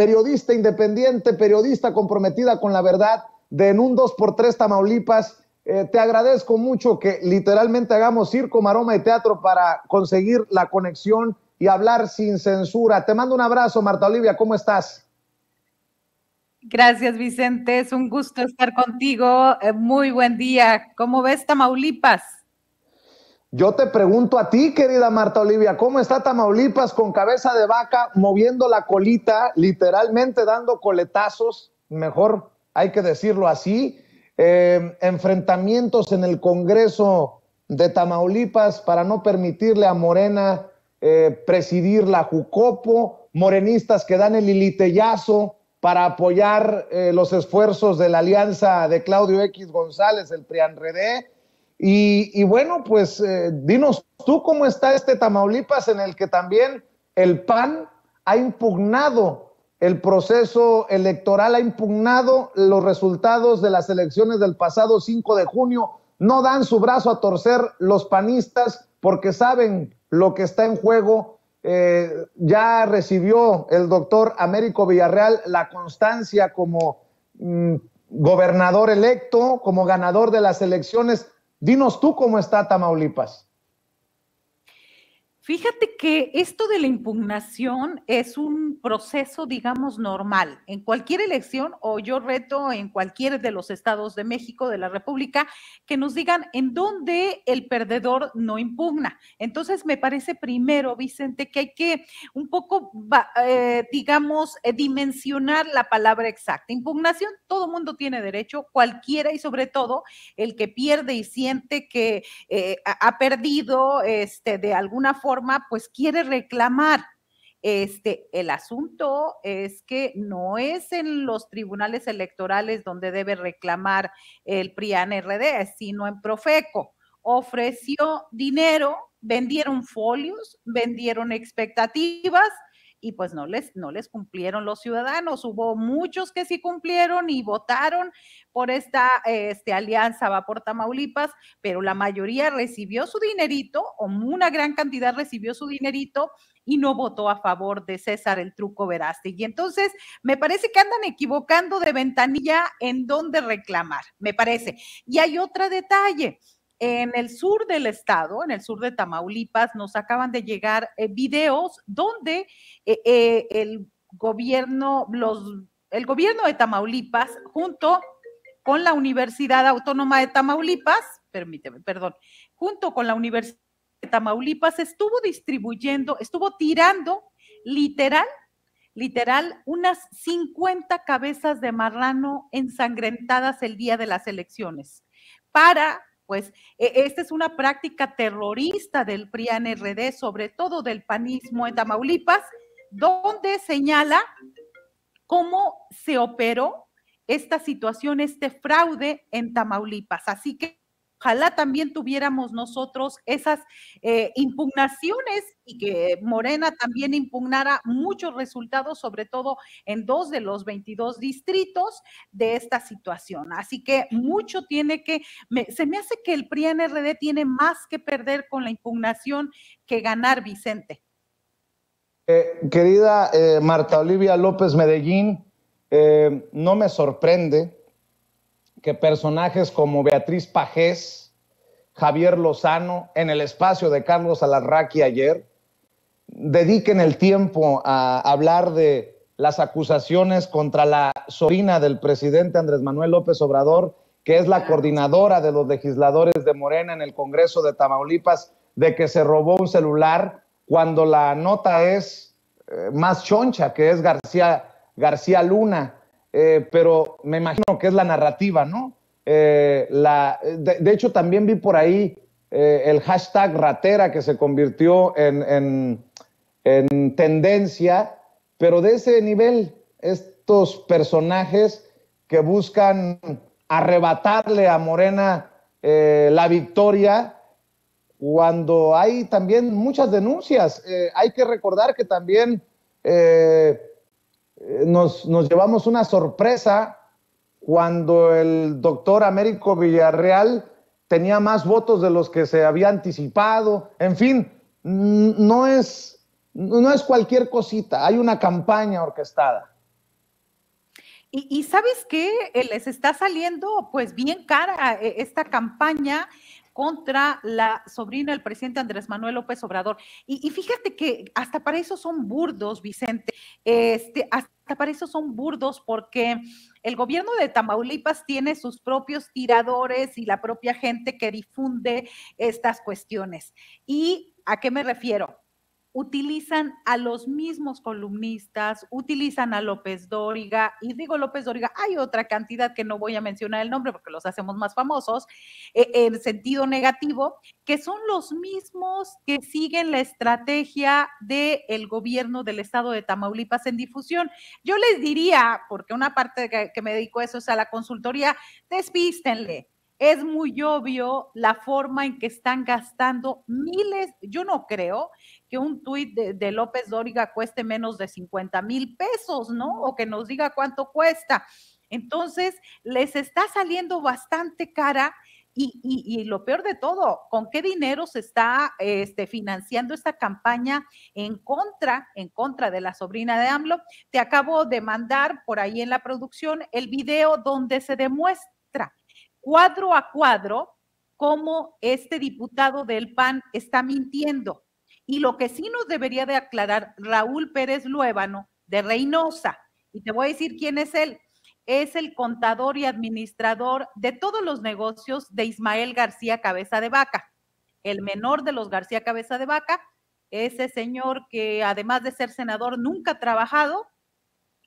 periodista independiente, periodista comprometida con la verdad de en un 2x3 Tamaulipas. Eh, te agradezco mucho que literalmente hagamos circo, maroma y teatro para conseguir la conexión y hablar sin censura. Te mando un abrazo, Marta Olivia, ¿cómo estás? Gracias, Vicente. Es un gusto estar contigo. Eh, muy buen día. ¿Cómo ves Tamaulipas? Yo te pregunto a ti, querida Marta Olivia, ¿cómo está Tamaulipas con cabeza de vaca moviendo la colita, literalmente dando coletazos? Mejor hay que decirlo así. Em, enfrentamientos en el Congreso de Tamaulipas para no permitirle a Morena eh, presidir la Jucopo, morenistas que dan el ilitellazo para apoyar eh, los esfuerzos de la alianza de Claudio X González, el PRIANREDE y, bueno, pues eh, dinos tú cómo está este Tamaulipas en el que también el PAN ha impugnado el proceso electoral, ha impugnado los resultados de las elecciones del pasado 5 de junio. No dan su brazo a torcer los panistas porque saben lo que está en juego eh, ya recibió el doctor Américo Villarreal la constancia como mm, gobernador electo, como ganador de las elecciones, Dinos tú cómo está Tamaulipas. Fíjate que esto de la impugnación es un proceso, digamos, normal. En cualquier elección, o yo reto en cualquier de los estados de México, de la República, que nos digan en dónde el perdedor no impugna. Entonces, me parece primero, Vicente, que hay que un poco, eh, digamos, eh, dimensionar la palabra exacta. Impugnación, todo mundo tiene derecho, cualquiera y sobre todo el que pierde y siente que eh, ha perdido este, de alguna forma pues quiere reclamar. Este, el asunto es que no es en los tribunales electorales donde debe reclamar el PRIAN RD, sino en Profeco. Ofreció dinero, vendieron folios, vendieron expectativas, y pues no les, no les cumplieron los ciudadanos. Hubo muchos que sí cumplieron y votaron por esta este, alianza va por Tamaulipas, pero la mayoría recibió su dinerito o una gran cantidad recibió su dinerito y no votó a favor de César el Truco Veraste. Y entonces me parece que andan equivocando de ventanilla en dónde reclamar, me parece. Y hay otro detalle en el sur del estado, en el sur de Tamaulipas, nos acaban de llegar eh, videos donde eh, eh, el gobierno, los, el gobierno de Tamaulipas, junto con la Universidad Autónoma de Tamaulipas, permíteme, perdón, junto con la Universidad de Tamaulipas, estuvo distribuyendo, estuvo tirando literal, literal, unas 50 cabezas de marrano ensangrentadas el día de las elecciones para pues e, esta es una práctica terrorista del PRIAN-RD, sobre todo del panismo en Tamaulipas, donde señala cómo se operó esta situación, este fraude en Tamaulipas. Así que Ojalá también tuviéramos nosotros esas eh, impugnaciones y que Morena también impugnara muchos resultados, sobre todo en dos de los 22 distritos de esta situación. Así que mucho tiene que, se me hace que el PRI-NRD tiene más que perder con la impugnación que ganar, Vicente. Eh, querida eh, Marta Olivia López Medellín, no me sorprende que personajes como Beatriz Pajés, Javier Lozano, en el espacio de Carlos Alarraqui ayer, dediquen el tiempo a hablar de las acusaciones contra la sobrina del presidente Andrés Manuel López Obrador, que es la coordinadora de los legisladores de Morena en el Congreso de Tamaulipas, de que se robó un celular cuando la nota es eh, más choncha, que es García, García Luna. Eh, pero me imagino que es la narrativa, ¿no? Eh, la, de, hecho, también vi por ahí eh, el hashtag ratera que se convirtió en, tendencia, pero de ese nivel, estos personajes que buscan arrebatarle a Morena la victoria cuando hay también muchas denuncias. hay que recordar que también... Eh, nos, llevamos una sorpresa cuando el doctor Américo Villarreal tenía más votos de los que se había anticipado. En fin, no es, no es cualquier cosita, hay una campaña orquestada. Y, sabes qué? Eh, les está saliendo pues bien cara eh, esta campaña contra la sobrina del presidente Andrés Manuel López Obrador. Y, fíjate que hasta para eso son burdos, Vicente, este, hasta para eso son burdos porque el gobierno de Tamaulipas tiene sus propios tiradores y la propia gente que difunde estas cuestiones. ¿Y a qué me refiero? utilizan a los mismos columnistas, utilizan a López Dóriga, y digo López Dóriga, hay otra cantidad que no voy a mencionar el nombre porque los hacemos más famosos, eh, en sentido negativo, que son los mismos que siguen la estrategia del gobierno del estado de Tamaulipas en difusión. Yo les diría, porque una parte que, me dedico a eso es a la consultoría, despístenle, es muy obvio la forma en que están gastando miles, yo no creo que un tuit de, López Dóriga cueste menos de 50 mil pesos, ¿no? O que nos diga cuánto cuesta. Entonces, les está saliendo bastante cara. Y, lo peor de todo, ¿con qué dinero se está este, financiando esta campaña en contra, en contra de la sobrina de AMLO? Te acabo de mandar por ahí en la producción el video donde se demuestra cuadro a cuadro cómo este diputado del PAN está mintiendo. Y lo que sí nos debería de aclarar Raúl Pérez Luébano de Reynosa, y te voy a decir quién es él, es el contador y administrador de todos los negocios de Ismael García Cabeza de Vaca, el menor de los García Cabeza de Vaca, ese señor que además de ser senador nunca ha trabajado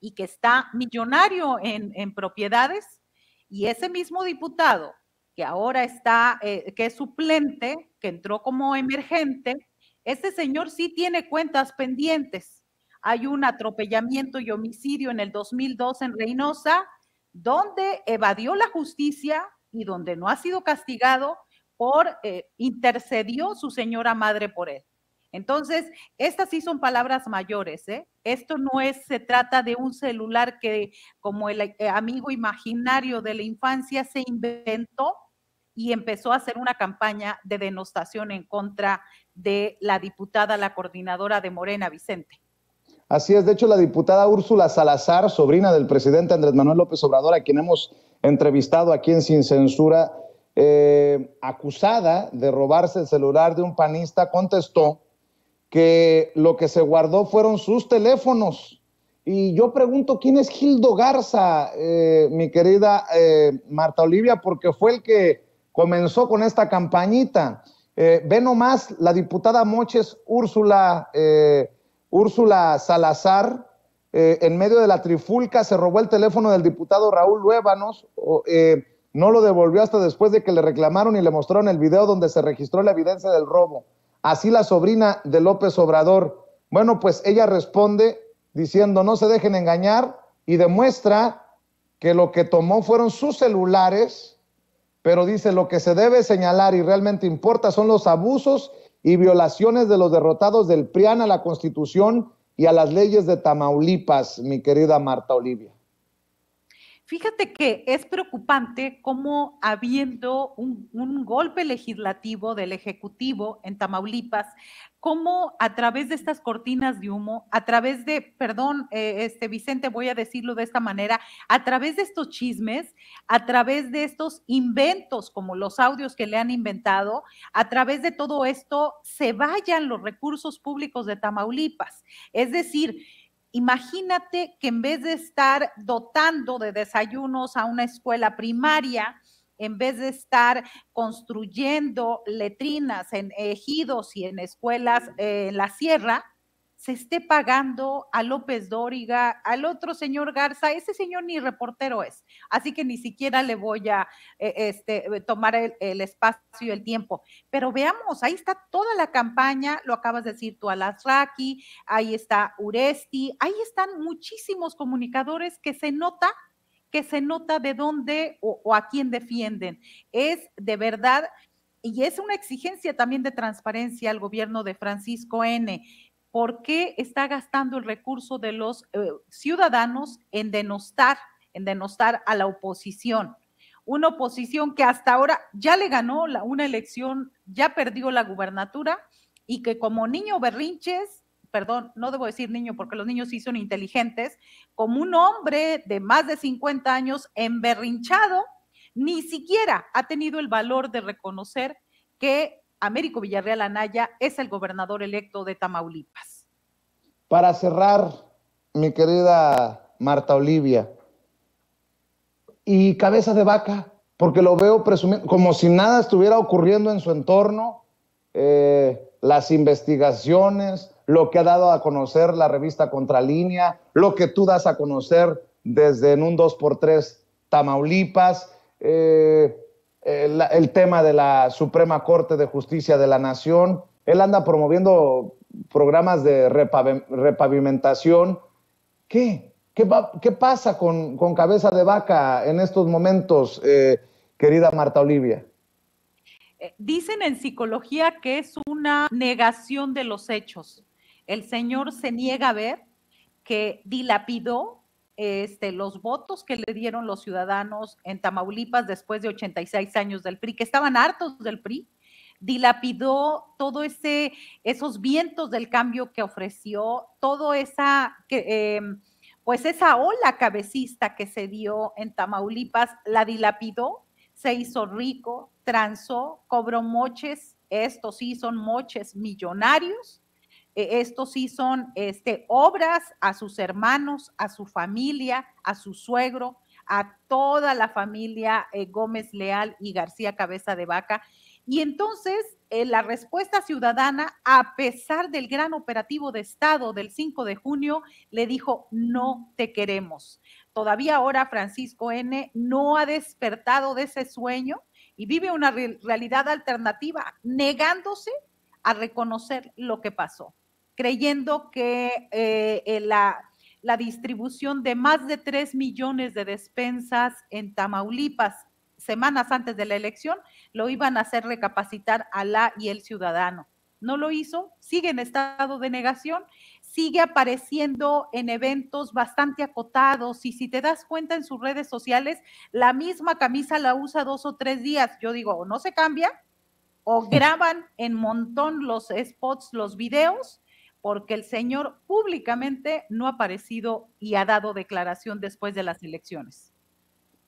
y que está millonario en, propiedades, y ese mismo diputado que ahora está, eh, que es suplente, que entró como emergente, este señor sí tiene cuentas pendientes. Hay un atropellamiento y homicidio en el 2002 en Reynosa, donde evadió la justicia y donde no ha sido castigado por, eh, intercedió su señora madre por él. Entonces, estas sí son palabras mayores, ¿eh? Esto no es, se trata de un celular que, como el eh, amigo imaginario de la infancia, se inventó y empezó a hacer una campaña de denostación en contra de la diputada, la coordinadora de Morena, Vicente. Así es, de hecho la diputada Úrsula Salazar, sobrina del presidente Andrés Manuel López Obrador, a quien hemos entrevistado aquí en Sin Censura, eh, acusada de robarse el celular de un panista, contestó que lo que se guardó fueron sus teléfonos. Y yo pregunto, ¿quién es Gildo Garza, eh, mi querida eh, Marta Olivia? Porque fue el que comenzó con esta campañita. Eh, ve nomás la diputada Moches Úrsula, eh, Úrsula Salazar, eh, en medio de la trifulca, se robó el teléfono del diputado Raúl Luébanos, no lo devolvió hasta después de que le reclamaron y le mostraron el video donde se registró la evidencia del robo. Así la sobrina de López Obrador. Bueno, pues ella responde diciendo, no se dejen engañar y demuestra que lo que tomó fueron sus celulares pero dice lo que se debe señalar y realmente importa son los abusos y violaciones de los derrotados del PRIAN a la Constitución y a las leyes de Tamaulipas, mi querida Marta Olivia. Fíjate que es preocupante cómo habiendo un, un, golpe legislativo del Ejecutivo en Tamaulipas, cómo a través de estas cortinas de humo, a través de, perdón, eh, este Vicente, voy a decirlo de esta manera, a través de estos chismes, a través de estos inventos como los audios que le han inventado, a través de todo esto se vayan los recursos públicos de Tamaulipas. Es decir, imagínate que en vez de estar dotando de desayunos a una escuela primaria, en vez de estar construyendo letrinas en ejidos y en escuelas en la sierra, se esté pagando a López Dóriga, al otro señor Garza, ese señor ni reportero es, así que ni siquiera le voy a eh, este, tomar el, espacio y el tiempo. Pero veamos, ahí está toda la campaña, lo acabas de decir tú, Alasraki, ahí está Uresti, ahí están muchísimos comunicadores que se nota que se nota de dónde o, a quién defienden. Es de verdad, y es una exigencia también de transparencia al gobierno de Francisco N por qué está gastando el recurso de los eh, ciudadanos en denostar, en denostar a la oposición. Una oposición que hasta ahora ya le ganó la, una elección, ya perdió la gubernatura y que como niño berrinches perdón, no debo decir niño porque los niños sí son inteligentes, como un hombre de más de 50 años emberrinchado, ni siquiera ha tenido el valor de reconocer que Américo Villarreal Anaya es el gobernador electo de Tamaulipas. Para cerrar, mi querida Marta Olivia, y cabeza de vaca, porque lo veo presumiendo, como si nada estuviera ocurriendo en su entorno, eh, las investigaciones, lo que ha dado a conocer la revista Contralínea, lo que tú das a conocer desde en un 2x3 Tamaulipas, eh, eh, el, tema de la Suprema Corte de Justicia de la Nación. Él anda promoviendo programas de repavimentación. ¿Qué? ¿Qué, pasa con, cabeza de vaca en estos momentos, eh, querida Marta Olivia? Dicen en psicología que es una negación de los hechos. El señor se niega a ver que dilapidó este, los votos que le dieron los ciudadanos en Tamaulipas después de 86 años del PRI, que estaban hartos del PRI, dilapidó todo ese, esos vientos del cambio que ofreció, todo esa, em, pues esa ola cabecista que se dio en Tamaulipas, la dilapidó, se hizo rico, transó, cobró moches, estos sí son moches millonarios, e, estos sí son este, obras a sus hermanos, a su familia, a su suegro, a toda la familia eh, Gómez Leal y García Cabeza de Vaca. Y entonces eh, la respuesta ciudadana, a pesar del gran operativo de Estado del 5 de junio, le dijo, no te queremos. Todavía ahora Francisco N. no ha despertado de ese sueño y vive una realidad alternativa, negándose a reconocer lo que pasó creyendo que eh, eh, la, la distribución de más de 3 millones de despensas en Tamaulipas semanas antes de la elección lo iban a hacer recapacitar a la y el ciudadano. No lo hizo, sigue en estado de negación, sigue apareciendo en eventos bastante acotados y si te das cuenta en sus redes sociales, la misma camisa la usa dos o tres días. Yo digo, o no se cambia, o graban en montón los spots, los videos, porque el señor públicamente no ha aparecido y ha dado declaración después de las elecciones.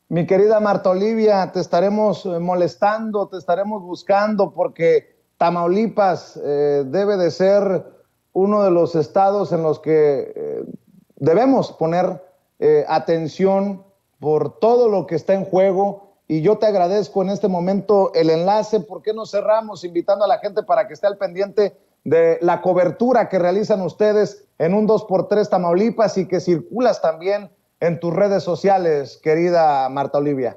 Mi querida Marta Olivia, te estaremos eh, molestando, te estaremos buscando porque Tamaulipas eh, debe de ser uno de los estados en los que eh, debemos poner atención por todo lo que está en juego. Y yo te agradezco en este momento el enlace. ¿Por qué no cerramos invitando a la gente para que esté al pendiente de la cobertura que realizan ustedes en un 2x3 Tamaulipas y que circulas también en tus redes sociales, querida Marta Olivia.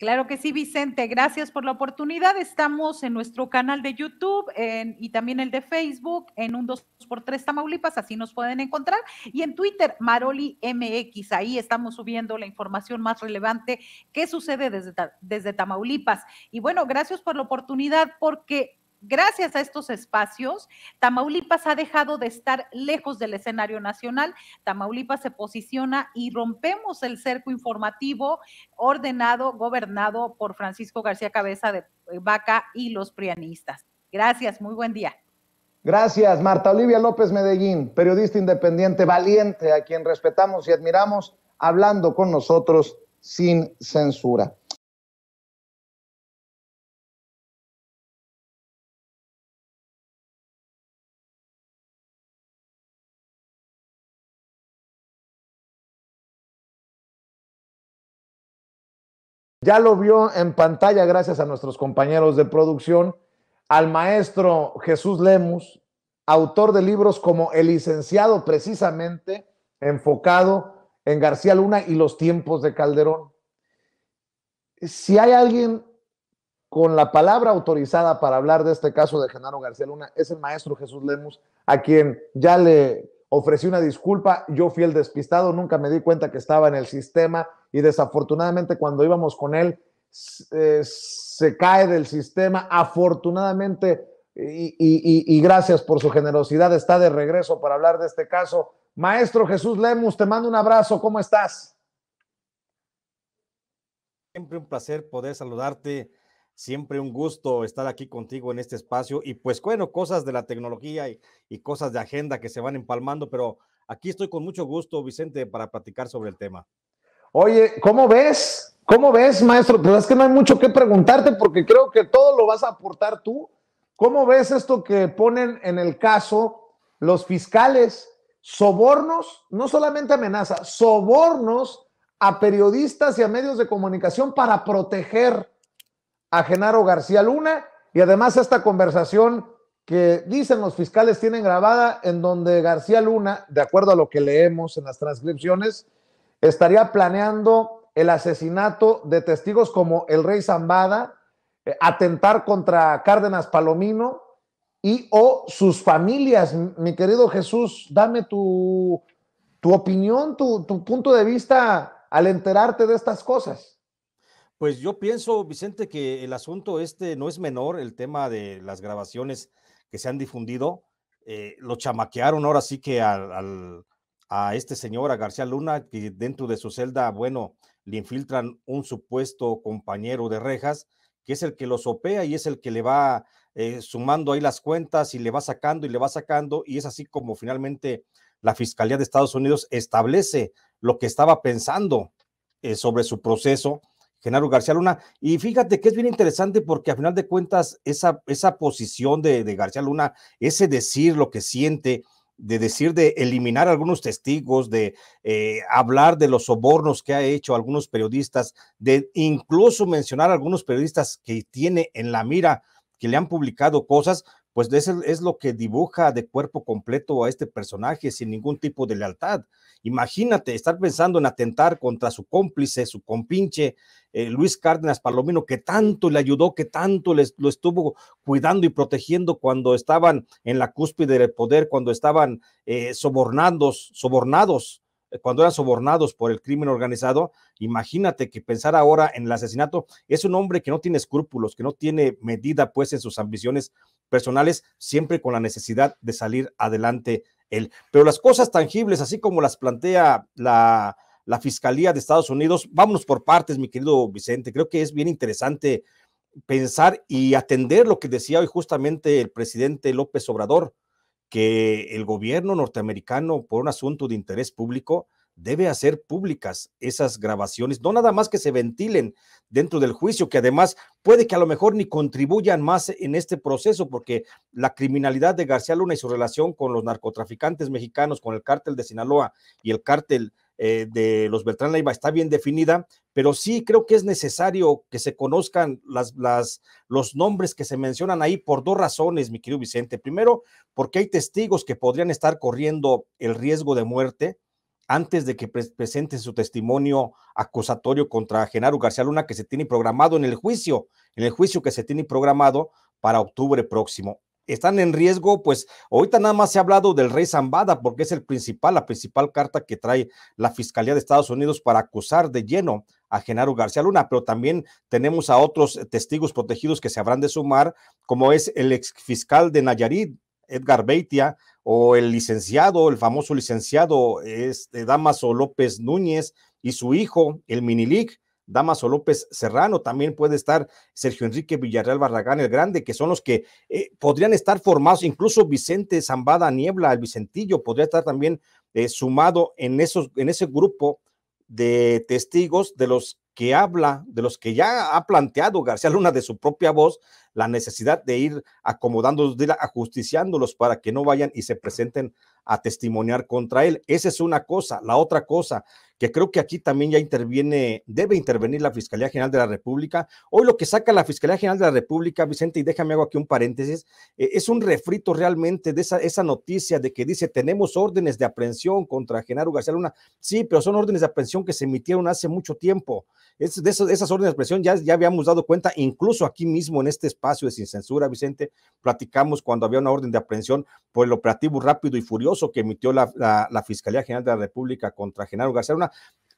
Claro que sí, Vicente. Gracias por la oportunidad. Estamos en nuestro canal de YouTube y también el de Facebook en un 2x3 Tamaulipas, así nos pueden encontrar. Y en Twitter, Maroli MX. Ahí estamos subiendo la información más relevante que sucede desde, desde Tamaulipas. Y bueno, gracias por la oportunidad porque Gracias a estos espacios, Tamaulipas ha dejado de estar lejos del escenario nacional. Tamaulipas se posiciona y rompemos el cerco informativo ordenado, gobernado por Francisco García Cabeza de Vaca y los prianistas. Gracias, muy buen día. Gracias, Marta Olivia López Medellín, periodista independiente, valiente, a quien respetamos y admiramos, hablando con nosotros sin censura. Ya lo vio en pantalla, gracias a nuestros compañeros de producción, al maestro Jesús Lemus, autor de libros como El licenciado, precisamente enfocado en García Luna y los tiempos de Calderón. Si hay alguien con la palabra autorizada para hablar de este caso de Genaro García Luna, es el maestro Jesús Lemus, a quien ya le ofrecí una disculpa, yo fui el despistado, nunca me di cuenta que estaba en el sistema y desafortunadamente cuando íbamos con él eh, se cae del sistema, afortunadamente y, y, gracias por su generosidad, está de regreso para hablar de este caso. Maestro Jesús Lemus, te mando un abrazo, ¿cómo estás? Siempre un placer poder saludarte, Siempre un gusto estar aquí contigo en este espacio y pues bueno, cosas de la tecnología y, cosas de agenda que se van empalmando, pero aquí estoy con mucho gusto, Vicente, para platicar sobre el tema. Oye, ¿cómo ves? ¿Cómo ves, maestro? Pues es que no hay mucho que preguntarte porque creo que todo lo vas a aportar tú. ¿Cómo ves esto que ponen en el caso los fiscales? Sobornos, no solamente amenaza, sobornos a periodistas y a medios de comunicación para proteger a Genaro García Luna y además esta conversación que dicen los fiscales tienen grabada en donde García Luna, de acuerdo a lo que leemos en las transcripciones, estaría planeando el asesinato de testigos como el rey Zambada, eh, atentar contra Cárdenas Palomino y o sus familias. Mi querido Jesús, dame tu, tu opinión, tu, tu punto de vista al enterarte de estas cosas. Pues yo pienso, Vicente, que el asunto este no es menor, el tema de las grabaciones que se han difundido. Eh, lo chamaquearon ahora sí que al, a este señor, a García Luna, que dentro de su celda, bueno, le infiltran un supuesto compañero de rejas, que es el que lo sopea y es el que le va eh, sumando ahí las cuentas y le va sacando y le va sacando, y es así como finalmente la Fiscalía de Estados Unidos establece lo que estaba pensando eh, sobre su proceso Genaro García Luna. Y fíjate que es bien interesante porque a final de cuentas esa, posición de, García Luna, ese decir lo que siente, de decir de eliminar algunos testigos, de eh, hablar de los sobornos que ha hecho algunos periodistas, de incluso mencionar a algunos periodistas que tiene en la mira, que le han publicado cosas, pues es lo que dibuja de cuerpo completo a este personaje sin ningún tipo de lealtad. Imagínate estar pensando en atentar contra su cómplice, su compinche, eh, Luis Cárdenas Palomino, que tanto le ayudó, que tanto les, lo estuvo cuidando y protegiendo cuando estaban en la cúspide del poder, cuando estaban eh, sobornados, sobornados eh, cuando eran sobornados por el crimen organizado, imagínate que pensar ahora en el asesinato es un hombre que no tiene escrúpulos, que no tiene medida pues en sus ambiciones personales, siempre con la necesidad de salir adelante pero las cosas tangibles, así como las plantea la, la Fiscalía de Estados Unidos, vámonos por partes, mi querido Vicente, creo que es bien interesante pensar y atender lo que decía hoy justamente el presidente López Obrador, que el gobierno norteamericano, por un asunto de interés público, debe hacer públicas esas grabaciones, no nada más que se ventilen dentro del juicio, que además puede que a lo mejor ni contribuyan más en este proceso, porque la criminalidad de García Luna y su relación con los narcotraficantes mexicanos, con el cártel de Sinaloa y el cártel eh, de los Beltrán Leiva está bien definida, pero sí creo que es necesario que se conozcan los nombres que se mencionan ahí por dos razones, mi querido Vicente. Primero, porque hay testigos que podrían estar corriendo el riesgo de muerte antes de que presente su testimonio acusatorio contra Genaro García Luna que se tiene programado en el juicio, en el juicio que se tiene programado para octubre próximo. Están en riesgo, pues ahorita nada más se ha hablado del rey Zambada porque es el principal, la principal carta que trae la Fiscalía de Estados Unidos para acusar de lleno a Genaro García Luna, pero también tenemos a otros testigos protegidos que se habrán de sumar, como es el fiscal de Nayarit, Edgar Beitia, o el licenciado, el famoso licenciado este, Damaso López Núñez y su hijo, el Minilig, Damaso López Serrano, también puede estar Sergio Enrique Villarreal Barragán el Grande, que son los que eh, podrían estar formados, incluso Vicente Zambada Niebla, el Vicentillo, podría estar también eh, sumado en, esos, en ese grupo de testigos de los que habla, de los que ya ha planteado García Luna de su propia voz, la necesidad de ir acomodándolos, de ajusticiándolos para que no vayan y se presenten a testimoniar contra él. Esa es una cosa. La otra cosa, que creo que aquí también ya interviene, debe intervenir la Fiscalía General de la República. Hoy lo que saca la Fiscalía General de la República, Vicente, y déjame hago aquí un paréntesis, eh, es un refrito realmente de esa, esa noticia de que dice, tenemos órdenes de aprehensión contra Genaro García Luna. Sí, pero son órdenes de aprehensión que se emitieron hace mucho tiempo. Es, esas órdenes de aprehensión ya, ya habíamos dado cuenta, incluso aquí mismo en este espacio de Sin Censura, Vicente, platicamos cuando había una orden de aprehensión por el operativo rápido y furioso que emitió la, Fiscalía General de la República contra Genaro García Luna,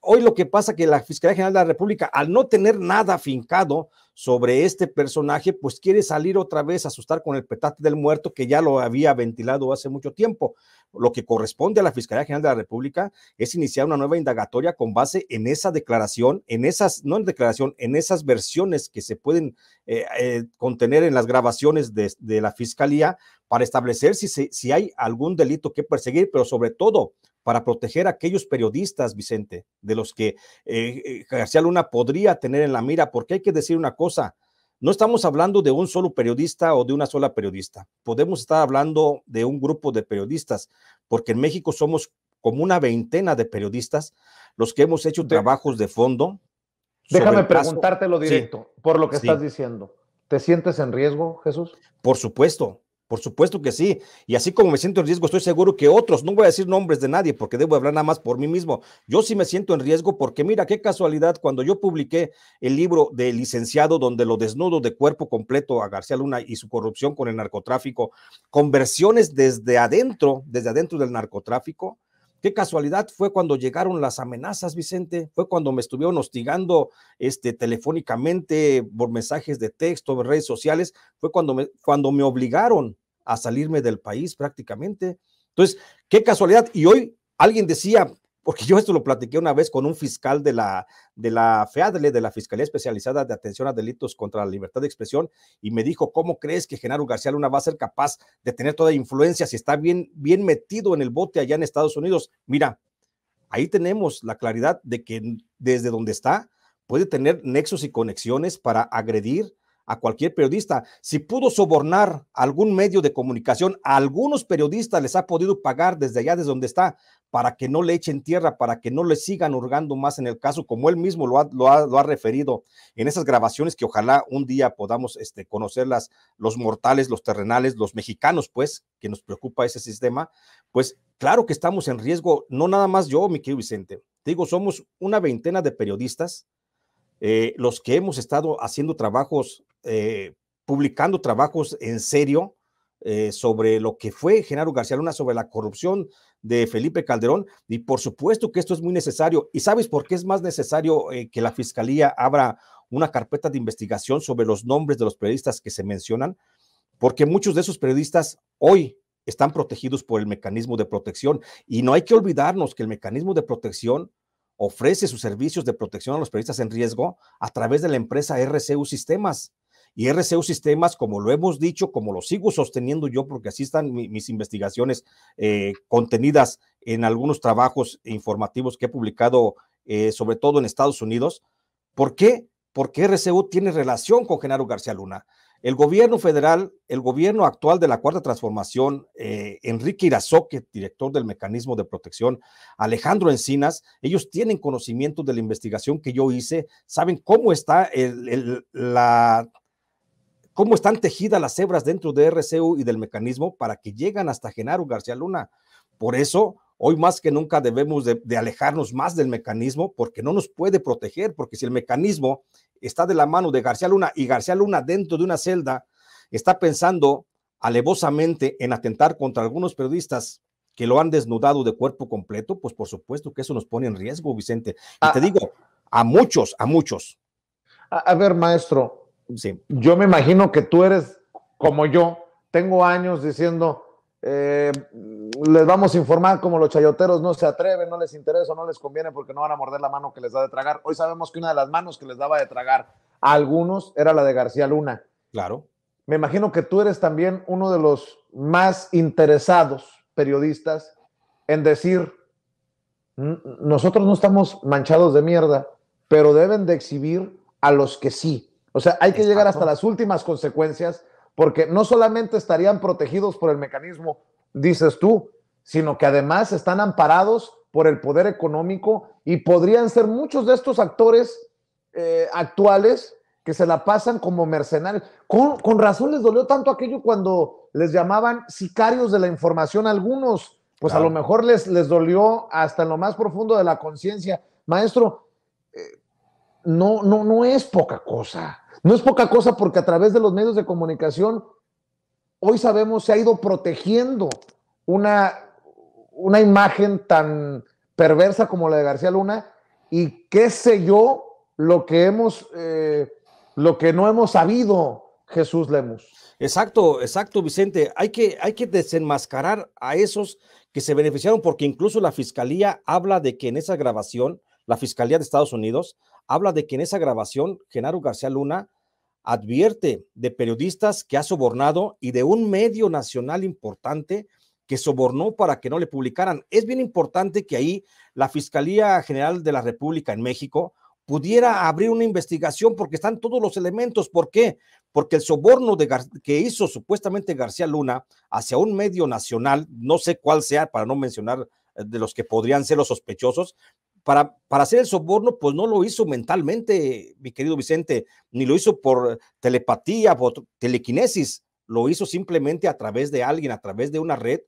hoy lo que pasa que la Fiscalía General de la República, al no tener nada fincado sobre este personaje, pues quiere salir otra vez a asustar con el petate del muerto que ya lo había ventilado hace mucho tiempo. Lo que corresponde a la Fiscalía General de la República es iniciar una nueva indagatoria con base en esa declaración, en esas, no en declaración, en esas versiones que se pueden eh, eh, contener en las grabaciones de, la Fiscalía para establecer si, si hay algún delito que perseguir, pero sobre todo para proteger a aquellos periodistas, Vicente, de los que eh, eh, García Luna podría tener en la mira, porque hay que decir una cosa, no estamos hablando de un solo periodista o de una sola periodista, podemos estar hablando de un grupo de periodistas, porque en México somos como una veintena de periodistas los que hemos hecho trabajos de fondo. Déjame preguntártelo directo, por lo que estás diciendo. ¿Te sientes en riesgo, Jesús? Por supuesto, por supuesto que sí. Y así como me siento en riesgo, estoy seguro que otros, no voy a decir nombres de nadie porque debo hablar nada más por mí mismo. Yo sí me siento en riesgo porque mira, qué casualidad, cuando yo publiqué el libro de licenciado donde lo desnudo de cuerpo completo a García Luna y su corrupción con el narcotráfico, conversiones desde adentro, desde adentro del narcotráfico, Qué casualidad fue cuando llegaron las amenazas, Vicente. Fue cuando me estuvieron hostigando este, telefónicamente por mensajes de texto, redes sociales. Fue cuando me, cuando me obligaron a salirme del país prácticamente. Entonces, qué casualidad. Y hoy alguien decía, porque yo esto lo platiqué una vez con un fiscal de la, de la FEADLE, de la Fiscalía Especializada de Atención a Delitos contra la Libertad de Expresión, y me dijo, ¿cómo crees que Genaro García Luna va a ser capaz de tener toda influencia si está bien, bien metido en el bote allá en Estados Unidos? Mira, ahí tenemos la claridad de que desde donde está puede tener nexos y conexiones para agredir, a cualquier periodista. Si pudo sobornar algún medio de comunicación, a algunos periodistas les ha podido pagar desde allá, desde donde está, para que no le echen tierra, para que no le sigan hurgando más en el caso, como él mismo lo ha, referido en esas grabaciones que ojalá un día podamos este, conocerlas, los mortales, los terrenales, los mexicanos, pues, que nos preocupa ese sistema, pues claro que estamos en riesgo, no nada más yo, mi querido Vicente. digo, somos una veintena de periodistas, eh, los que hemos estado haciendo trabajos eh, publicando trabajos en serio eh, sobre lo que fue Genaro García Luna, sobre la corrupción de Felipe Calderón. Y por supuesto que esto es muy necesario. ¿Y sabes por qué es más necesario eh, que la Fiscalía abra una carpeta de investigación sobre los nombres de los periodistas que se mencionan? Porque muchos de esos periodistas hoy están protegidos por el mecanismo de protección. Y no hay que olvidarnos que el mecanismo de protección ofrece sus servicios de protección a los periodistas en riesgo a través de la empresa RCU Sistemas. Y RCU Sistemas, como lo hemos dicho, como lo sigo sosteniendo yo, porque así están mis investigaciones eh, contenidas en algunos trabajos informativos que he publicado, eh, sobre todo en Estados Unidos. ¿Por qué? Porque RCU tiene relación con Genaro García Luna. El gobierno federal, el gobierno actual de la Cuarta Transformación, eh, Enrique Irazoque, director del Mecanismo de Protección, Alejandro Encinas, ellos tienen conocimiento de la investigación que yo hice, saben cómo está la cómo están tejidas las hebras dentro de RCU y del mecanismo para que llegan hasta Genaro García Luna. Por eso, hoy más que nunca debemos de, alejarnos más del mecanismo porque no nos puede proteger, porque si el mecanismo está de la mano de García Luna y García Luna dentro de una celda está pensando alevosamente en atentar contra algunos periodistas que lo han desnudado de cuerpo completo, pues por supuesto que eso nos pone en riesgo, Vicente. Y ah, te digo, ah. a muchos, a muchos. a ver, maestro, yo me imagino que tú eres como yo, tengo años diciendo, eh, les vamos a informar como los chayoteros no se atreven, no les interesa, no les conviene porque no van a morder la mano que les da de tragar. Hoy sabemos que una de las manos que les daba de tragar a algunos era la de García Luna. Claro. Me imagino que tú eres también uno de los más interesados periodistas en decir, nosotros no estamos manchados de mierda, pero deben de exhibir a los que sí, o sea, hay que llegar hasta las últimas consecuencias porque no solamente estarían protegidos por el mecanismo, dices tú, sino que además están amparados por el poder económico y podrían ser muchos de estos actores eh, actuales que se la pasan como mercenarios. Con, razón les dolió tanto aquello cuando les llamaban sicarios de la información algunos, pues a lo mejor les, les dolió hasta en lo más profundo de la conciencia. Maestro, eh, no, no, no es poca cosa. No es poca cosa porque a través de los medios de comunicación hoy sabemos se ha ido protegiendo una, una imagen tan perversa como la de García Luna y qué sé yo lo que hemos, eh, lo que no hemos sabido, Jesús Lemus. Exacto, exacto, Vicente. Hay que, hay que desenmascarar a esos que se beneficiaron porque incluso la fiscalía habla de que en esa grabación, la fiscalía de Estados Unidos habla de que en esa grabación Genaro García Luna advierte de periodistas que ha sobornado y de un medio nacional importante que sobornó para que no le publicaran. Es bien importante que ahí la Fiscalía General de la República en México pudiera abrir una investigación porque están todos los elementos. ¿Por qué? Porque el soborno que hizo supuestamente García Luna hacia un medio nacional, no sé cuál sea, para no mencionar eh, de los que podrían ser los sospechosos, para, hacer el soborno, pues no lo hizo mentalmente, mi querido Vicente, ni lo hizo por telepatía, por telequinesis, lo hizo simplemente a través de alguien, a través de una red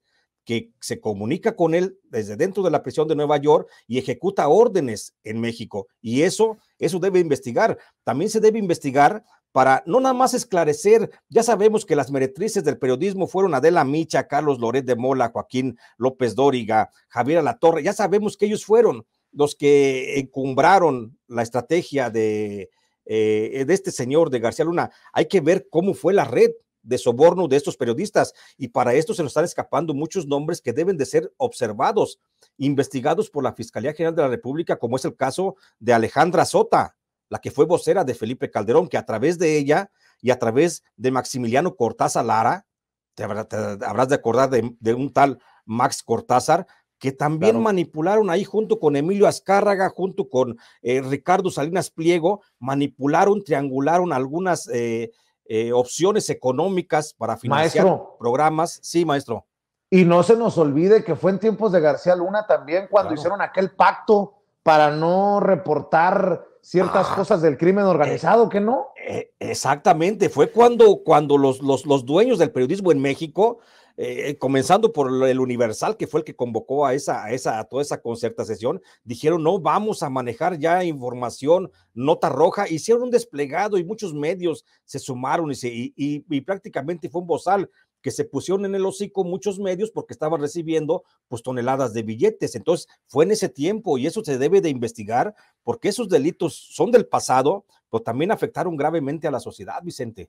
que se comunica con él desde dentro de la prisión de Nueva York y ejecuta órdenes en México. Y eso, eso debe investigar. También se debe investigar para no nada más esclarecer, ya sabemos que las meretrices del periodismo fueron Adela Micha, Carlos Loret de Mola, Joaquín López Dóriga, Javier Alatorre, ya sabemos que ellos fueron, los que encumbraron la estrategia de, eh, de este señor, de García Luna. Hay que ver cómo fue la red de soborno de estos periodistas y para esto se nos están escapando muchos nombres que deben de ser observados, investigados por la Fiscalía General de la República, como es el caso de Alejandra Sota, la que fue vocera de Felipe Calderón, que a través de ella y a través de Maximiliano Cortázar Lara, te, habrás de acordar de, de un tal Max Cortázar, que también manipularon ahí junto con Emilio Azcárraga, junto con eh, Ricardo Salinas Pliego, manipularon, triangularon algunas eh, eh, opciones económicas para financiar programas. Sí, maestro. Y no se nos olvide que fue en tiempos de García Luna también cuando hicieron aquel pacto para no reportar ciertas ah. cosas del crimen organizado, que no? exactamente, fue cuando, cuando los, los, los, dueños del periodismo en México eh, eh, comenzando por el Universal, que fue el que convocó a, esa, a, toda esa concerta sesión, dijeron, no, vamos a manejar ya información, nota roja, hicieron un desplegado y muchos medios se sumaron y, y prácticamente fue un bozal que se pusieron en el hocico muchos medios porque estaban recibiendo pues toneladas de billetes. Entonces fue en ese tiempo y eso se debe de investigar porque esos delitos son del pasado, pero también afectaron gravemente a la sociedad, Vicente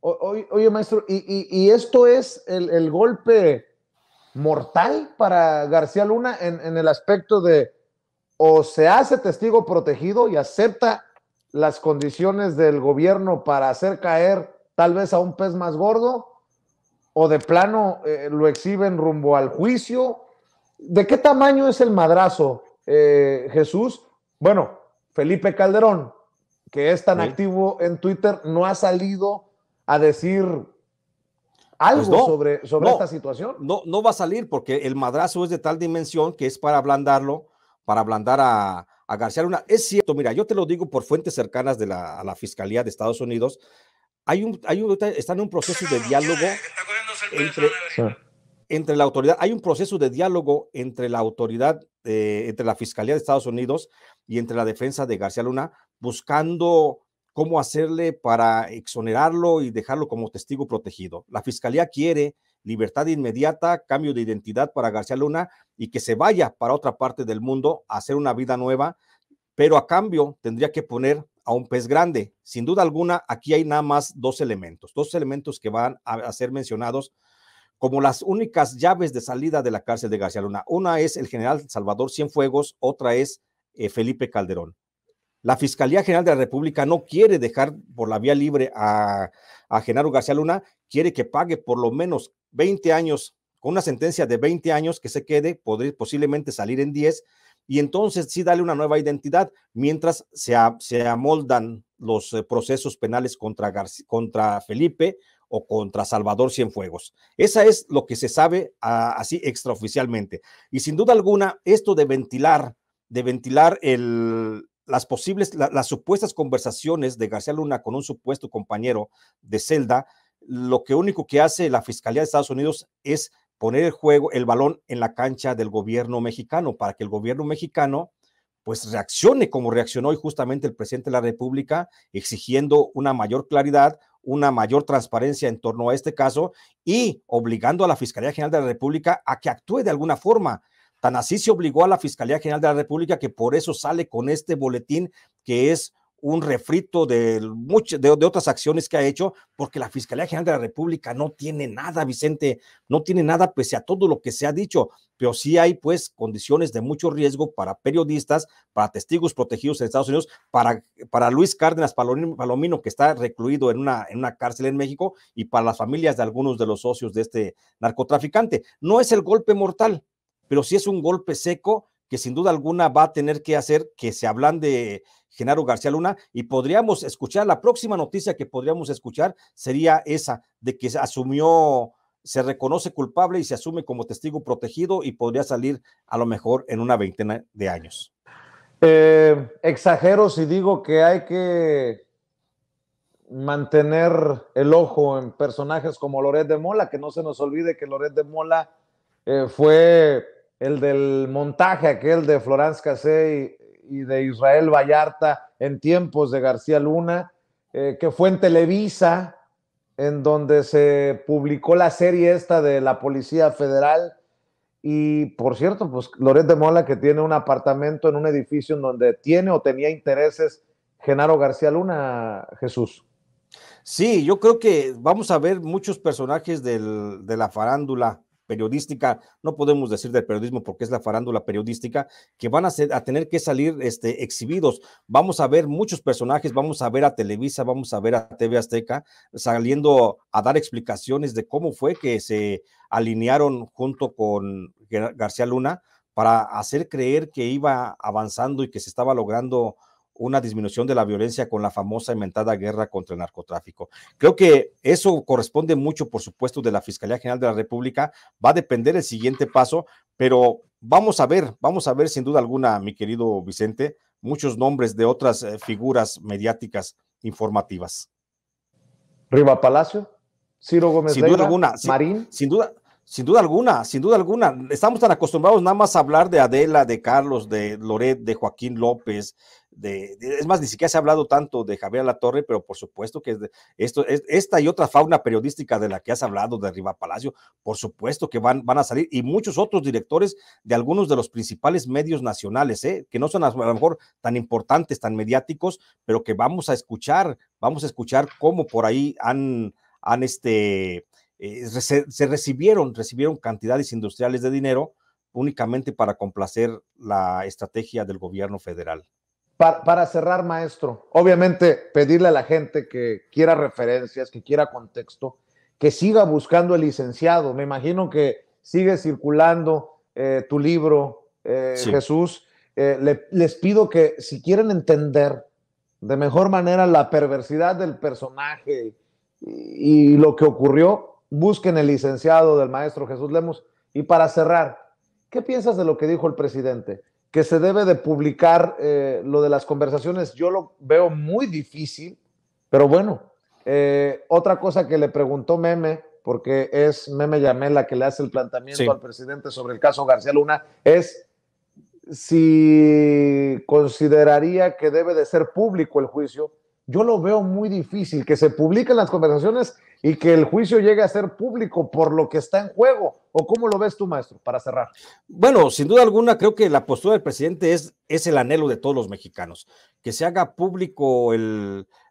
oye, maestro, ¿y, esto es el, golpe mortal para García Luna en, el aspecto de o se hace testigo protegido y acepta las condiciones del gobierno para hacer caer tal vez a un pez más gordo, o de plano eh, lo exhiben rumbo al juicio. ¿De qué tamaño es el madrazo, eh, Jesús? Bueno, Felipe Calderón, que es tan activo en Twitter, no ha salido a decir algo pues sobre, sobre esta situación. No, no va a salir porque el madrazo es de tal dimensión que es para ablandarlo, para ablandar a, García Luna. Es cierto, mira, yo te lo digo por fuentes cercanas de la, a la Fiscalía de Estados Unidos. Hay un, hay está en un proceso de diálogo entre, entre la autoridad, hay un proceso de diálogo entre la autoridad, eh, entre la Fiscalía de Estados Unidos y entre la defensa de García Luna, buscando cómo hacerle para exonerarlo y dejarlo como testigo protegido. La fiscalía quiere libertad inmediata, cambio de identidad para García Luna y que se vaya para otra parte del mundo a hacer una vida nueva, pero a cambio tendría que poner a un pez grande. Sin duda alguna, aquí hay nada más dos elementos, dos elementos que van a ser mencionados como las únicas llaves de salida de la cárcel de García Luna. Una es el general Salvador Cienfuegos, otra es eh, Felipe Calderón. La Fiscalía General de la República no quiere dejar por la vía libre a, Genaro García Luna, quiere que pague por lo menos 20 años, con una sentencia de 20 años que se quede, podría posiblemente salir en 10, y entonces sí darle una nueva identidad mientras se, se amoldan los eh, procesos penales contra, contra Felipe o contra Salvador Cienfuegos. Esa es lo que se sabe así extraoficialmente. Y sin duda alguna, esto de ventilar, de ventilar el, las posibles, las supuestas conversaciones de García Luna con un supuesto compañero de celda, lo que único que hace la Fiscalía de Estados Unidos es poner el juego, el balón en la cancha del gobierno mexicano, para que el gobierno mexicano pues reaccione como reaccionó hoy justamente el presidente de la República, exigiendo una mayor claridad, una mayor transparencia en torno a este caso y obligando a la Fiscalía General de la República a que actúe de alguna forma. Tan así se obligó a la Fiscalía General de la República que por eso sale con este boletín que es un refrito de, de, otras acciones que ha hecho, porque la Fiscalía General de la República no tiene nada, Vicente, no tiene nada pese a todo lo que se ha dicho, pero sí hay pues condiciones de mucho riesgo para periodistas, para testigos protegidos en Estados Unidos, para, para Luis Cárdenas Palomino, Palomino que está recluido en una, en una cárcel en México, y para las familias de algunos de los socios de este narcotraficante. No es el golpe mortal, pero sí es un golpe seco que sin duda alguna va a tener que hacer que se hablan de Genaro García Luna y podríamos escuchar, la próxima noticia que podríamos escuchar sería esa de que se asumió, se reconoce culpable y se asume como testigo protegido y podría salir a lo mejor en una veintena de años. Eh, exagero si digo que hay que mantener el ojo en personajes como Loret de Mola, que no se nos olvide que Loret de Mola eh, fue el del montaje aquel de Florence Cassé y, de Israel Vallarta en tiempos de García Luna, eh, que fue en Televisa, en donde se publicó la serie esta de la Policía Federal. Y por cierto, pues Loret de Mola, que tiene un apartamento en un edificio en donde tiene o tenía intereses Genaro García Luna, Jesús. Sí, yo creo que vamos a ver muchos personajes de la farándula periodística, no podemos decir del periodismo porque es la farándula periodística, que van a, tener que salir este, exhibidos. Vamos a ver muchos personajes, vamos a ver a Televisa, vamos a ver a TV Azteca saliendo a dar explicaciones de cómo fue que se alinearon junto con García Luna para hacer creer que iba avanzando y que se estaba logrando una disminución de la violencia con la famosa inventada guerra contra el narcotráfico. Creo que eso corresponde mucho, por supuesto, de la Fiscalía General de la República. Va a depender el siguiente paso, pero vamos a ver, vamos a ver sin duda alguna, mi querido Vicente, muchos nombres de otras eh, figuras mediáticas informativas. Riva Palacio, Ciro Gómez sin duda Marín. Sin duda, sin duda alguna, sin duda alguna. Estamos tan acostumbrados nada más a hablar de Adela, de Carlos, de Loret, de Joaquín López, de, es más, ni siquiera se ha hablado tanto de Javier Latorre, pero por supuesto que esto, esta y otra fauna periodística de la que has hablado de Riva Palacio, por supuesto que van, van a salir, y muchos otros directores de algunos de los principales medios nacionales, ¿eh? que no son a lo mejor tan importantes, tan mediáticos, pero que vamos a escuchar, vamos a escuchar cómo por ahí han, han este, eh, se, recibieron, recibieron cantidades industriales de dinero únicamente para complacer la estrategia del gobierno federal. Para, cerrar, maestro, obviamente pedirle a la gente que quiera referencias, que quiera contexto, que siga buscando el licenciado. Me imagino que sigue circulando eh, tu libro, eh, Jesús. les pido que si quieren entender de mejor manera la perversidad del personaje y, lo que ocurrió, busquen el licenciado del maestro Jesús Lemos. Y para cerrar, ¿qué piensas de lo que dijo el presidente? Que se debe de publicar eh, lo de las conversaciones. Yo lo veo muy difícil, pero bueno. Eh, otra cosa que le preguntó Meme, porque es Meme llamé la que le hace el planteamiento al presidente sobre el caso García Luna, es si consideraría que debe de ser público el juicio yo lo veo muy difícil, que se publiquen las conversaciones y que el juicio llegue a ser público por lo que está en juego. ¿O cómo lo ves tú, maestro, para cerrar? Bueno, sin duda alguna, creo que la postura del presidente es, es el anhelo de todos los mexicanos, que se haga público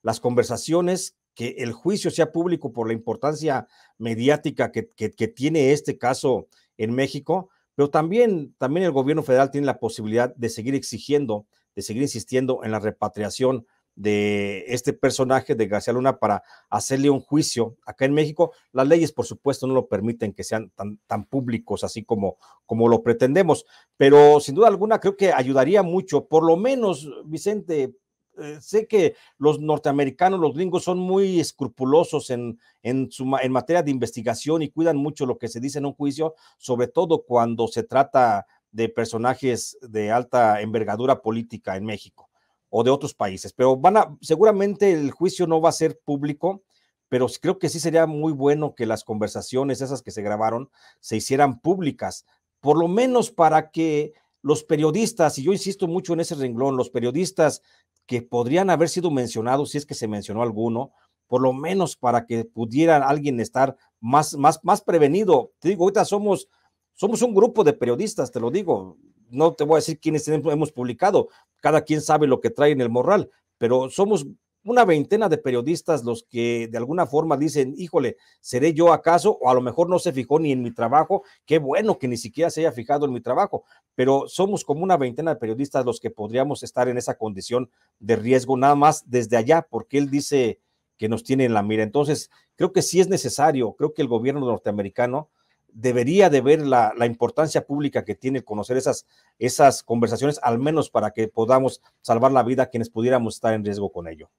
las conversaciones, que el juicio sea público por la importancia mediática que, que tiene este caso en México, pero también, también el gobierno federal tiene la posibilidad de seguir exigiendo, de seguir insistiendo en la repatriación de este personaje de García Luna para hacerle un juicio. Acá en México las leyes, por supuesto, no lo permiten que sean tan, tan públicos así como, como lo pretendemos, pero sin duda alguna creo que ayudaría mucho, por lo menos, Vicente, eh, sé que los norteamericanos, los gringos son muy escrupulosos en, en, su, en, materia de investigación y cuidan mucho lo que se dice en un juicio, sobre todo cuando se trata de personajes de alta envergadura política en México o de otros países. Pero van a, seguramente el juicio no va a ser público, pero creo que sí sería muy bueno que las conversaciones, esas que se grabaron, se hicieran públicas, por lo menos para que los periodistas, y yo insisto mucho en ese renglón, los periodistas que podrían haber sido mencionados, si es que se mencionó alguno, por lo menos para que pudiera alguien estar más, más, más prevenido. Te digo, ahorita somos, somos un grupo de periodistas, te lo digo, no te voy a decir quiénes hemos publicado, cada quien sabe lo que trae en el morral, pero somos una veintena de periodistas los que de alguna forma dicen, híjole, ¿seré yo acaso? O a lo mejor no se fijó ni en mi trabajo, qué bueno que ni siquiera se haya fijado en mi trabajo, pero somos como una veintena de periodistas los que podríamos estar en esa condición de riesgo nada más desde allá, porque él dice que nos tiene en la mira. Entonces, creo que sí es necesario, creo que el gobierno norteamericano debería de ver la, importancia pública que tiene conocer esas, esas conversaciones, al menos para que podamos salvar la vida a quienes pudiéramos estar en riesgo con ello.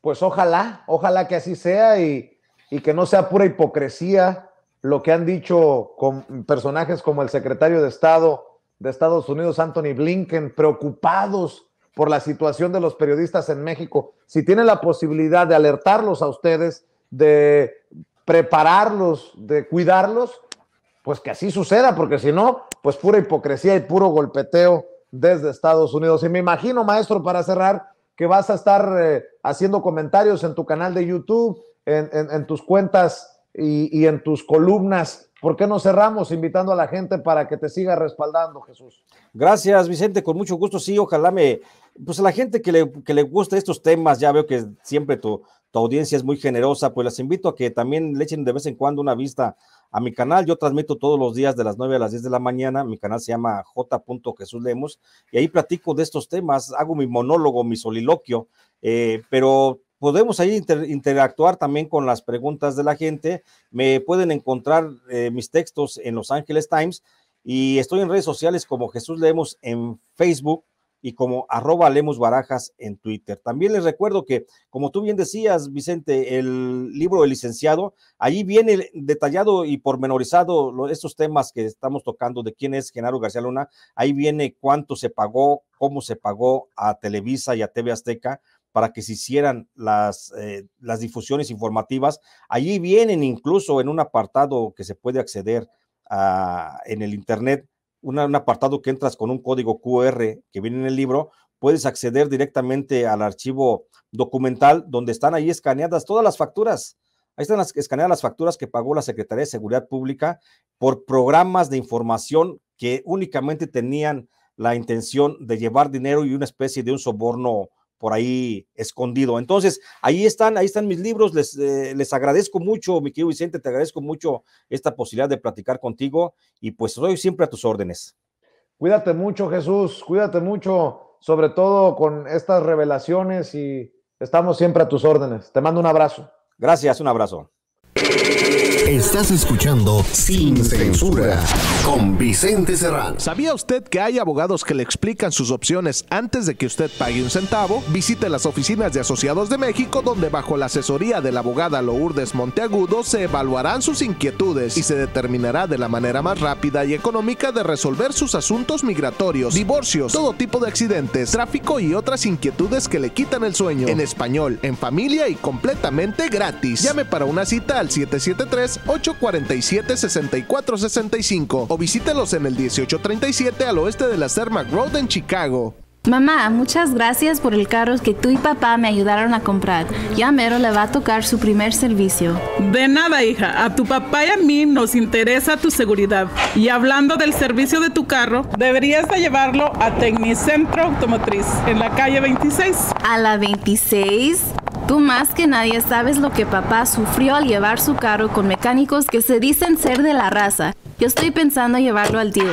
Pues ojalá, ojalá que así sea y, que no sea pura hipocresía lo que han dicho con personajes como el secretario de Estado de Estados Unidos, Anthony Blinken, preocupados por la situación de los periodistas en México. Si tienen la posibilidad de alertarlos a ustedes, de prepararlos, de cuidarlos, pues que así suceda, porque si no, pues pura hipocresía y puro golpeteo desde Estados Unidos. Y me imagino, maestro, para cerrar, que vas a estar eh, haciendo comentarios en tu canal de YouTube, en, tus cuentas y, en tus columnas. ¿Por qué no cerramos invitando a la gente para que te siga respaldando, Jesús? Gracias, Vicente, con mucho gusto. Sí, ojalá me, pues a la gente que le, que gusta estos temas, ya veo que siempre tu, tu audiencia es muy generosa, pues las invito a que también le echen de vez en cuando una vista a mi canal. Yo transmito todos los días de las 9 a las 10 de la mañana. Mi canal se llama J. Lemos y ahí platico de estos temas, hago mi monólogo, mi soliloquio, eh, pero podemos ahí interactuar también con las preguntas de la gente. Me pueden encontrar eh, mis textos en Los Ángeles Times y estoy en redes sociales como Jesús Lemos en Facebook, y como arroba Lemos Barajas en Twitter. También les recuerdo que, como tú bien decías, Vicente, el libro del licenciado, ahí viene detallado y pormenorizado estos temas que estamos tocando de quién es Genaro García Luna, ahí viene cuánto se pagó, cómo se pagó a Televisa y a TV Azteca para que se hicieran las, eh, las difusiones informativas. Allí vienen incluso en un apartado que se puede acceder en el Internet un apartado que entras con un código QR que viene en el libro, puedes acceder directamente al archivo documental donde están ahí escaneadas todas las facturas. Ahí están las, escaneadas las facturas que pagó la Secretaría de Seguridad Pública por programas de información que únicamente tenían la intención de llevar dinero y una especie de un soborno por ahí escondido. Entonces, ahí están, ahí están mis libros. Les, eh, les agradezco mucho, mi querido Vicente, te agradezco mucho esta posibilidad de platicar contigo y pues soy siempre a tus órdenes. Cuídate mucho, Jesús, cuídate mucho, sobre todo con estas revelaciones y estamos siempre a tus órdenes. Te mando un abrazo. Gracias, un abrazo. Estás escuchando Sin, censura con Vicente Serrano. ¿Sabía usted que hay abogados que le explican sus opciones antes de que usted pague un centavo? Visite las oficinas de Asociados de México donde bajo la asesoría de la abogada Lourdes Monteagudo se evaluarán sus inquietudes y se determinará de la manera más rápida y económica de resolver sus asuntos migratorios, divorcios, todo tipo de accidentes, tráfico y otras inquietudes que le quitan el sueño. En español, en familia y completamente gratis. Llame para una cita al 773 847 6465 o visítalos en el 1837 al oeste de la Cermak Road en Chicago. Mamá, muchas gracias por el carro que tú y papá me ayudaron a comprar. Ya mero le va a tocar su primer servicio. De nada, hija. A tu papá y a mí nos interesa tu seguridad. Y hablando del servicio de tu carro, deberías de llevarlo a Tecnicentro Automotriz, en la calle 26. ¿A la 26? Tú más que nadie sabes lo que papá sufrió al llevar su carro con mecánicos que se dicen ser de la raza yo estoy pensando llevarlo al tío.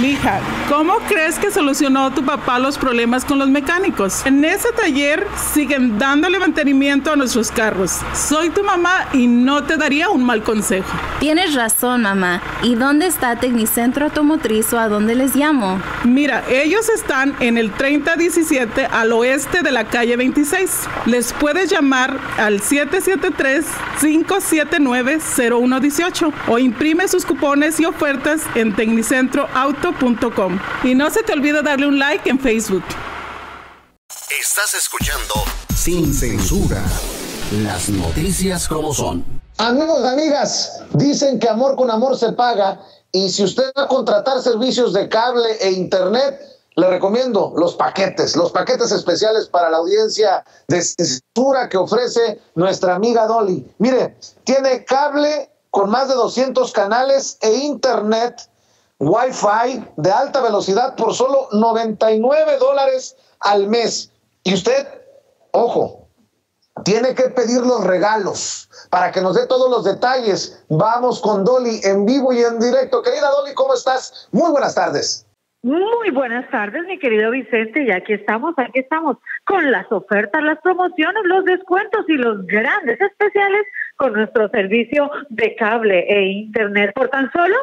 Mija, ¿cómo crees que solucionó tu papá los problemas con los mecánicos? En ese taller siguen dándole mantenimiento a nuestros carros. Soy tu mamá y no te daría un mal consejo. Tienes razón, mamá. ¿Y dónde está Tecnicentro Automotriz o a dónde les llamo? Mira, ellos están en el 3017 al oeste de la calle 26. Les puedes llamar al 773 579 0118 o imprime sus cupones y puertas en tecnicentroauto.com. Y no se te olvide darle un like en Facebook. Estás escuchando Sin Censura. Las noticias como son. Amigos, amigas, dicen que amor con amor se paga y si usted va a contratar servicios de cable e internet, le recomiendo los paquetes, los paquetes especiales para la audiencia de censura que ofrece nuestra amiga Dolly. Mire, tiene cable con más de 200 canales e internet Wi-Fi de alta velocidad por solo 99 dólares al mes. Y usted, ojo, tiene que pedir los regalos para que nos dé todos los detalles. Vamos con Dolly en vivo y en directo. Querida Dolly, ¿cómo estás? Muy buenas tardes. Muy buenas tardes, mi querido Vicente, y aquí estamos, aquí estamos con las ofertas, las promociones, los descuentos y los grandes especiales con nuestro servicio de cable e internet por tan solo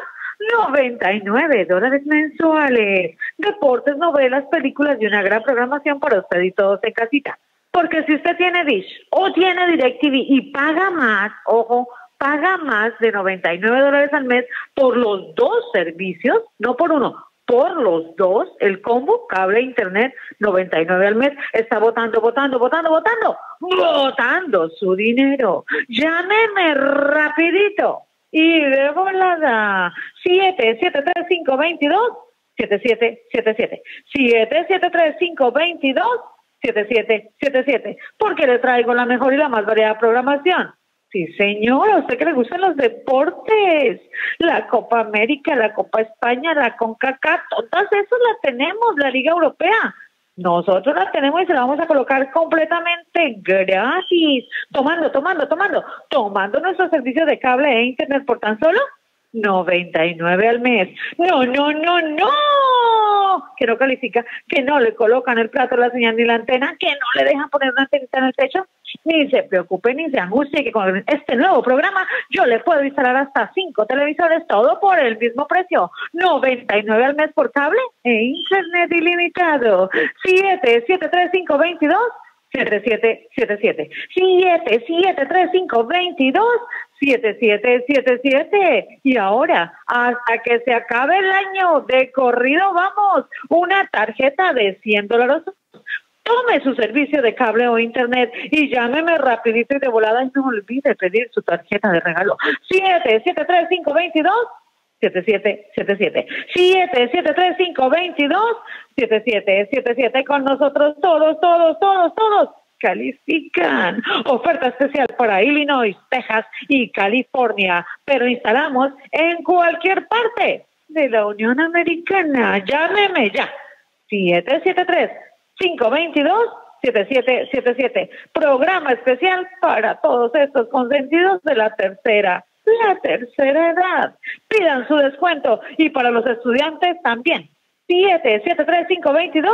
99 dólares mensuales. Deportes, novelas, películas y una gran programación para usted y todos en casita. Porque si usted tiene Dish o tiene DirecTV y paga más, ojo, paga más de 99 dólares al mes por los dos servicios, no por uno, por los dos el combo cable e internet 99 al mes está votando votando votando votando votando su dinero llámeme rapidito y de volada siete siete tres cinco veintidós siete siete siete siete siete siete tres cinco siete siete siete siete porque le traigo la mejor y la más variada programación Sí, señora, usted que le gustan los deportes, la Copa América, la Copa España, la CONCACAF, todas esas la tenemos, la Liga Europea. Nosotros la tenemos y se la vamos a colocar completamente gratis, tomando, tomando, tomando, tomando nuestros servicios de cable e internet por tan solo 99 al mes. No, no, no, no. Que no califica, que no le colocan el plato, la señal ni la antena, que no le dejan poner una antenita en el techo. Ni se preocupe, ni se angustie, que con este nuevo programa yo le puedo instalar hasta cinco televisores, todo por el mismo precio. 99 al mes por cable e internet ilimitado. 773522 7777 773522 7777. Y ahora, hasta que se acabe el año de corrido, vamos, una tarjeta de 100 dólares. Tome su servicio de cable o internet y llámeme rapidito y de volada y no olvide pedir su tarjeta de regalo. siete, 7777. siete, 7777. Con nosotros todos, todos, todos, todos califican. Oferta especial para Illinois, Texas y California, pero instalamos en cualquier parte de la Unión Americana. Llámeme ya. 773-522-7777. Programa especial para todos estos consentidos de la tercera, la tercera edad. Pidan su descuento y para los estudiantes también. 773-522-7777.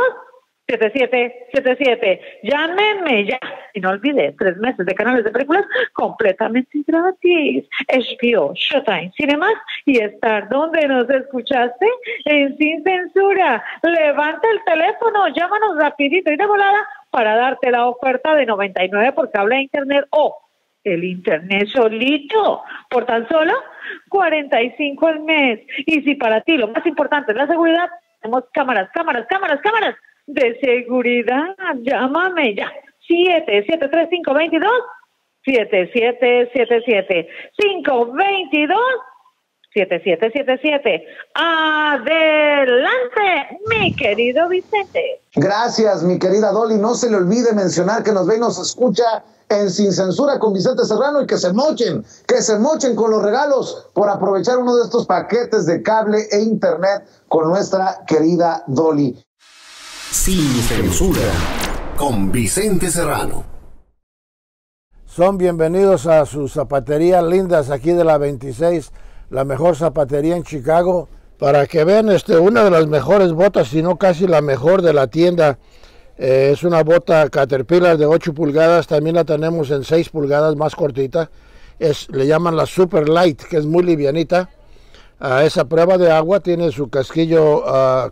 7777. Llámenme ya. Y no olvides, tres meses de canales de películas completamente gratis. HBO, Showtime, Cinemas y estar donde nos escuchaste en Sin Censura. Levanta el teléfono, llámanos rapidito y de volada para darte la oferta de 99 por cable a internet o el internet solito por tan solo 45 al mes. Y si para ti lo más importante es la seguridad, tenemos cámaras, cámaras, cámaras, cámaras de seguridad. Llámame ya. Siete, siete, Siete, siete, tres, cinco, veintidós. siete, siete, cinco, veintidós. 7777. Adelante, mi querido Vicente. Gracias, mi querida Dolly. No se le olvide mencionar que nos ve y nos escucha en Sin Censura con Vicente Serrano y que se mochen, que se mochen con los regalos por aprovechar uno de estos paquetes de cable e internet con nuestra querida Dolly. Sin Censura con Vicente Serrano son bienvenidos a sus zapaterías lindas aquí de la 26 la mejor zapatería en Chicago, para que vean este, una de las mejores botas, si no casi la mejor de la tienda. Eh, es una bota Caterpillar de 8 pulgadas, también la tenemos en 6 pulgadas más cortita. Es, le llaman la Super Light, que es muy livianita. A esa prueba de agua tiene su casquillo ah,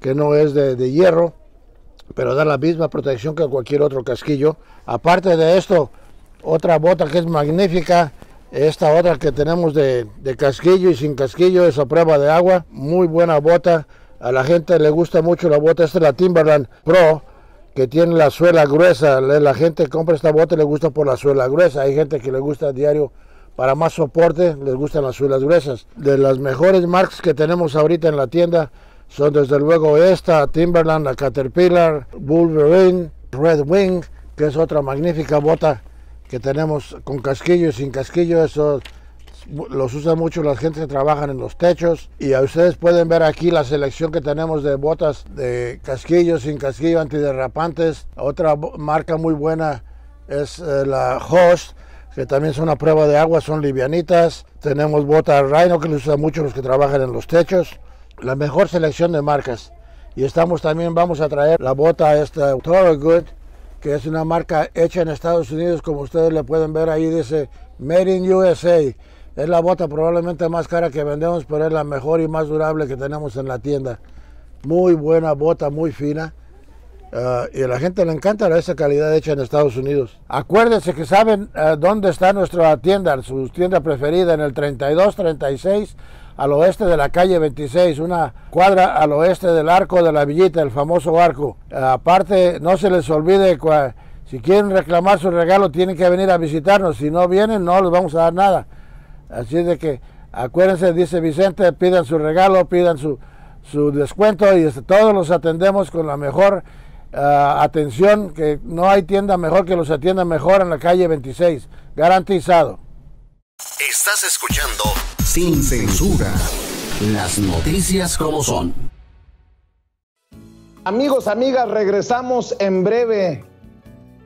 que no es de, de hierro, pero da la misma protección que cualquier otro casquillo. Aparte de esto, otra bota que es magnífica esta otra que tenemos de, casquillo y sin casquillo es a prueba de agua. Muy buena bota. A la gente le gusta mucho la bota. Esta es la Timberland Pro que tiene la suela gruesa. La gente compra esta bota y le gusta por la suela gruesa. Hay gente que le gusta a diario para más soporte, les gustan las suelas gruesas. De las mejores marcas que tenemos ahorita en la tienda son desde luego esta, Timberland, la Caterpillar, Wolverine, Red Wing, que es otra magnífica bota que tenemos con casquillo y sin casquillo, eso los usa mucho la gente que trabajan en los techos y a ustedes pueden ver aquí la selección que tenemos de botas de casquillo, sin casquillo, antiderrapantes. Otra marca muy buena es eh, la Host, que también son una prueba de agua, son livianitas. Tenemos botas Rhino que los usan mucho los que trabajan en los techos. La mejor selección de marcas. Y estamos también, vamos a traer la bota esta Toro Good que es una marca hecha en Estados Unidos, como ustedes le pueden ver ahí, dice Made in USA. Es la bota probablemente más cara que vendemos, pero es la mejor y más durable que tenemos en la tienda. Muy buena bota, muy fina. Ah, y a la gente le encanta esa calidad hecha en Estados Unidos. Acuérdense que saben ah, dónde está nuestra tienda, su tienda preferida en el 32 36 al oeste de la calle 26, una cuadra al oeste del arco de la villita, el famoso arco. Aparte, no se les olvide, si quieren reclamar su regalo, tienen que venir a visitarnos. Si no vienen, no les vamos a dar nada. Así de que acuérdense, dice Vicente, pidan su regalo, pidan su, su descuento y este, todos los atendemos con la mejor ah, atención, que no hay tienda mejor que los atienda mejor en la calle 26, garantizado. Estás escuchando Sin Censura. Las noticias como son. Amigos, amigas, regresamos en breve.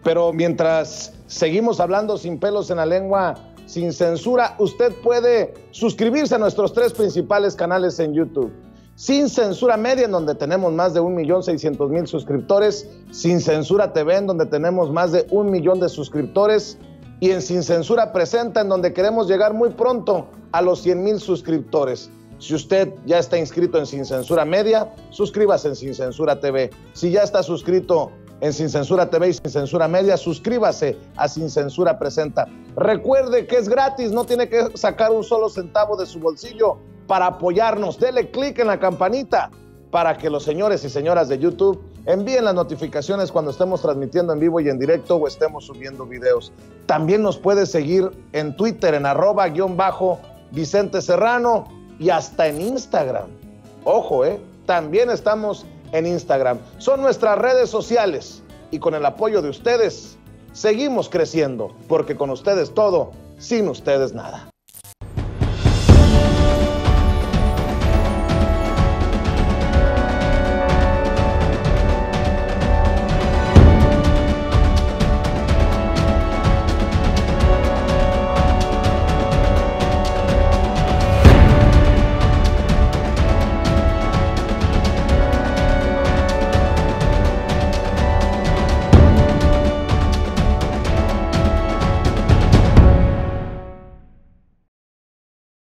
Pero mientras seguimos hablando sin pelos en la lengua, sin censura, usted puede suscribirse a nuestros tres principales canales en YouTube. Sin Censura Media, en donde tenemos más de 1.600.000 suscriptores. Sin Censura TV, en donde tenemos más de un millón de suscriptores y en Sin Censura Presenta, en donde queremos llegar muy pronto a los 100 mil suscriptores. Si usted ya está inscrito en Sin Censura Media, suscríbase en Sin Censura TV. Si ya está suscrito en Sin Censura TV y Sin Censura Media, suscríbase a Sin Censura Presenta. Recuerde que es gratis, no tiene que sacar un solo centavo de su bolsillo para apoyarnos. Dele clic en la campanita para que los señores y señoras de YouTube Envíen las notificaciones cuando estemos transmitiendo en vivo y en directo o estemos subiendo videos. También nos puedes seguir en Twitter en arroba guión bajo Vicente Serrano y hasta en Instagram. Ojo, ¿eh? También estamos en Instagram. Son nuestras redes sociales y con el apoyo de ustedes seguimos creciendo porque con ustedes todo, sin ustedes nada.